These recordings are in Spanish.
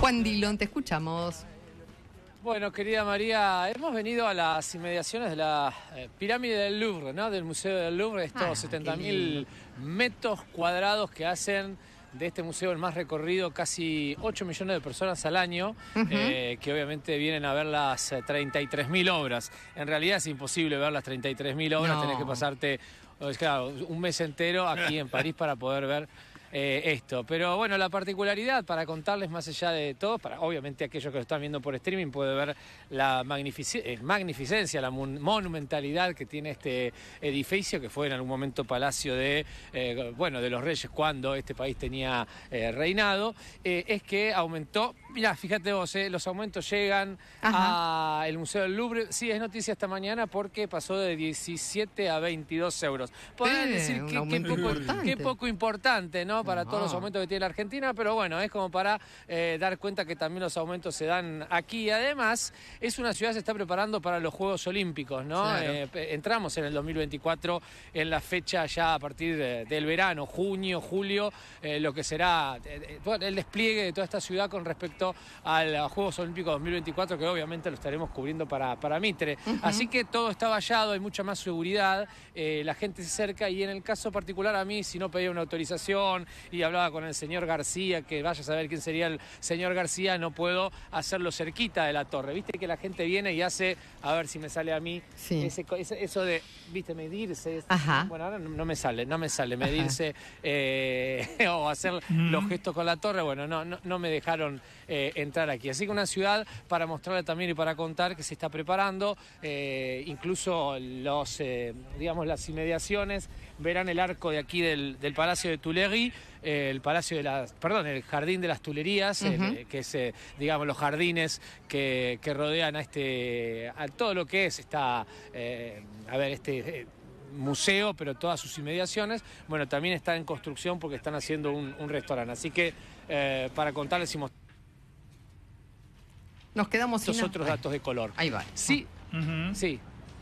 Juan Dillon, te escuchamos. Bueno, querida María, hemos venido a las inmediaciones de la eh, pirámide del Louvre, ¿no? Del Museo del Louvre, estos 70.000 ah, metros cuadrados que hacen de este museo el más recorrido, casi 8 millones de personas al año, eh, que obviamente vienen a ver las 33.000 eh, obras. En realidad es imposible ver las 33.000 obras, tenés que pasarte, un mes entero aquí en París para poder ver eh, esto. Pero bueno, la particularidad para contarles más allá de todo, para obviamente aquellos que lo están viendo por streaming puede ver la eh, magnificencia, la monumentalidad que tiene este edificio que fue en algún momento palacio de eh, bueno de los reyes cuando este país tenía reinado, es que aumentó. Mirá, fíjate vos, los aumentos llegan al Museo del Louvre. Sí, es noticia esta mañana porque pasó de 17 a 22 euros. Podrían decir que, poco importante, ¿no? para todos los ah. aumentos que tiene la Argentina, pero bueno, es como para eh, dar cuenta que también los aumentos se dan aquí. Además, es una ciudad que se está preparando para los Juegos Olímpicos, ¿no? Eh, entramos en el 2024 en la fecha ya a partir del verano, junio, julio, eh, lo que será el despliegue de toda esta ciudad con respecto a los Juegos Olímpicos 2024, que obviamente lo estaremos cubriendo para, para Mitre. Así que todo está vallado, hay mucha más seguridad, la gente se acerca... y en el caso particular a mí, si no pedía una autorización, y hablaba con el señor García, que vaya a saber quién sería el señor García, no puedo hacerlo cerquita de la torre. Viste que la gente viene y hace, a ver si me sale a mí, eso de, viste, medirse. Bueno, ahora no, me sale, no me sale, medirse eh, o hacer mm. los gestos con la torre, bueno, no, no, me dejaron eh, entrar aquí. Así que una ciudad para mostrarle también y para contar que se está preparando, eh, incluso los, digamos, las inmediaciones verán el arco de aquí del, Palacio de Tuileries, eh, el Palacio de las, perdón, el Jardín de las Tulerías, eh, que es, eh, digamos, los jardines que, rodean a este, a todo lo que es esta, a ver, este museo, pero todas sus inmediaciones, bueno, también está en construcción porque están haciendo un, restaurante. Así que para contarles y nos quedamos sin otros datos de color. Ahí va. Sí, sí,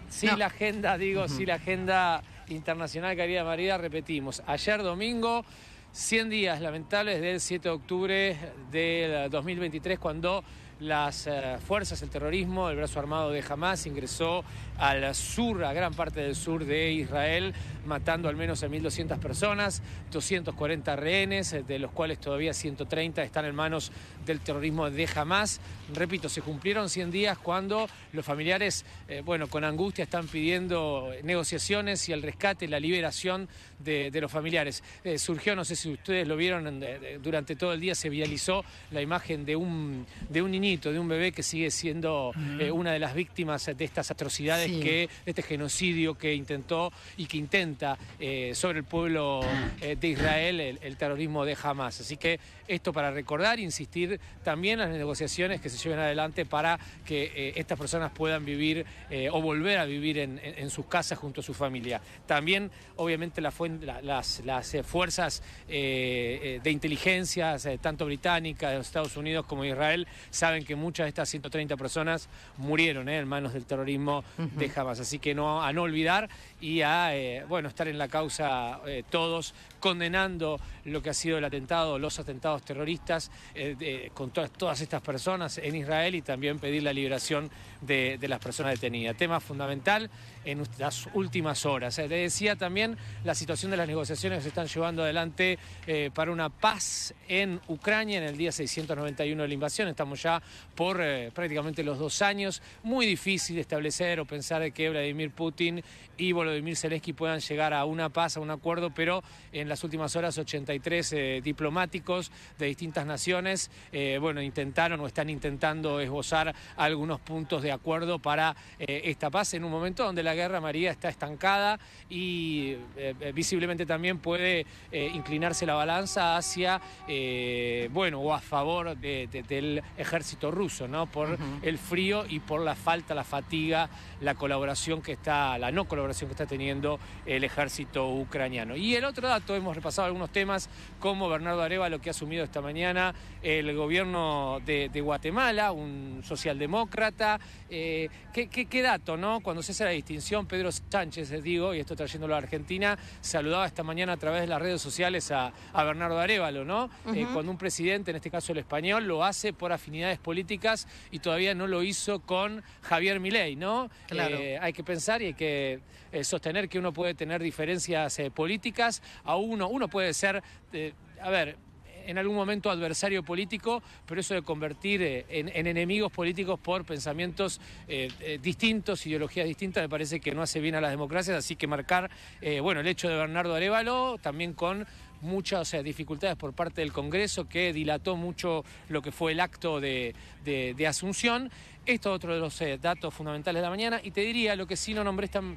sí la agenda, digo, sí la agenda Internacional Caridad María, repetimos, ayer domingo, 100 días lamentables del 7 de octubre del 2023, cuando las eh, fuerzas, el terrorismo, el brazo armado de Hamas ingresó al sur, a gran parte del sur de Israel, matando al menos a 1.200 personas, 240 rehenes, eh, de los cuales todavía 130 están en manos del terrorismo de Hamas. Repito, se cumplieron 100 días cuando los familiares, eh, bueno, con angustia están pidiendo negociaciones y el rescate, la liberación de, los familiares. surgió, no sé si ustedes lo vieron, durante todo el día se vializó la imagen de un, de un niño de un bebé que sigue siendo eh, una de las víctimas de estas atrocidades, que, de este genocidio que intentó y que intenta eh, sobre el pueblo eh, de Israel el, terrorismo de Hamas. Así que esto para recordar, e insistir también en las negociaciones que se lleven adelante para que estas personas puedan vivir o volver a vivir en, sus casas junto a su familia. También, obviamente, la las, fuerzas de inteligencia, tanto británicas, de los Estados Unidos como de Israel, saben que muchas de estas 130 personas murieron eh, en manos del terrorismo de Hamas. Así que no, a no olvidar y a eh, bueno, estar en la causa eh, todos, condenando lo que ha sido el atentado, los atentados terroristas con todas estas personas en Israel y también pedir la liberación de, de las personas detenidas. Tema fundamental en las últimas horas. Te decía también la situación de las negociaciones que se están llevando adelante para una paz en Ucrania en el día 691 de la invasión. Estamos ya por eh, prácticamente los dos años. Muy difícil establecer o pensar que Vladimir Putin y Volodymyr Zelensky puedan llegar a una paz, a un acuerdo, pero en las últimas horas 83 eh, diplomáticos de distintas naciones, eh, bueno, intentaron o están intentando esbozar algunos puntos de acuerdo para esta paz en un momento donde la Guerra María está estancada y visiblemente también puede inclinarse la balanza hacia, bueno, o a favor del ejército ruso, ¿no? Por el frío y por la falta, la fatiga, la colaboración que está, la no colaboración que está teniendo el ejército ucraniano. Y el otro dato, hemos repasado algunos temas como Bernardo Arevalo, que ha asumido esta mañana el gobierno de, Guatemala, un socialdemócrata. Eh, ¿qué, dato, no? Cuando se hace la distinción, Pedro Sánchez, les digo, y esto trayéndolo a Argentina, saludaba esta mañana a través de las redes sociales a, Bernardo Arevalo, ¿no? Eh, cuando un presidente, en este caso el español, lo hace por afinidades políticas y todavía no lo hizo con Javier Milei, ¿no? Eh, hay que pensar y hay que eh, sostener que uno puede tener diferencias eh, políticas. A uno, uno puede ser, a ver, en algún momento adversario político, pero eso de convertir eh, en, enemigos políticos por pensamientos eh, eh, distintos, ideologías distintas, me parece que no hace bien a las democracias, así que marcar, bueno, el hecho de Bernardo Arevalo, también con muchas dificultades por parte del Congreso que dilató mucho lo que fue el acto de, asunción. Esto es otro de los datos fundamentales de la mañana y te diría lo que sí no nombré tan,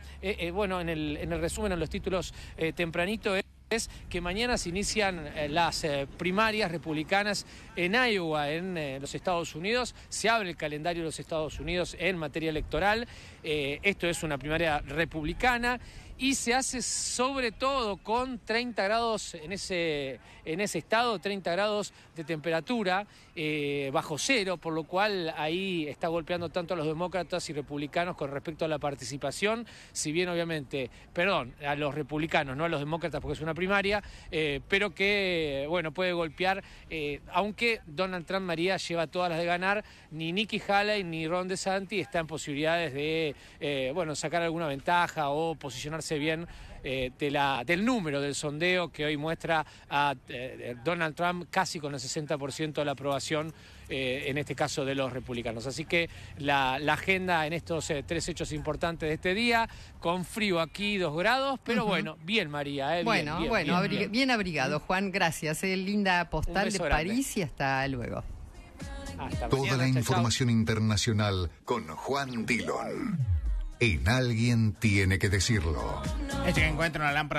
bueno en el, en el resumen, en los títulos tempranito es... Es que mañana se inician eh, las eh, primarias republicanas en Iowa, en eh, los Estados Unidos. Se abre el calendario de los Estados Unidos en materia electoral. esto es una primaria republicana y se hace sobre todo con 30 grados en ese, en ese estado, 30 grados de temperatura eh, bajo cero, por lo cual ahí está golpeando tanto a los demócratas y republicanos con respecto a la participación, si bien obviamente, perdón, a los republicanos, no a los demócratas porque es una primaria, eh, pero que, bueno, puede golpear, eh, aunque Donald Trump María lleva todas las de ganar, ni Nikki Haley ni Ron DeSantis están posibilidades de, bueno, sacar alguna ventaja o posicionarse bien eh, del número del sondeo que hoy muestra a eh, Donald Trump casi con el 60% de la aprobación. Eh, en este caso de los republicanos. Así que la, agenda en estos tres hechos importantes de este día, con frío aquí, dos grados, pero bueno, bien María. bueno, bien, bueno, bien, abrigado Juan, gracias. linda postal de París y hasta luego. Toda la información internacional con Juan Dillon en Alguien Tiene que Decirlo. Este que encuentra una lámpara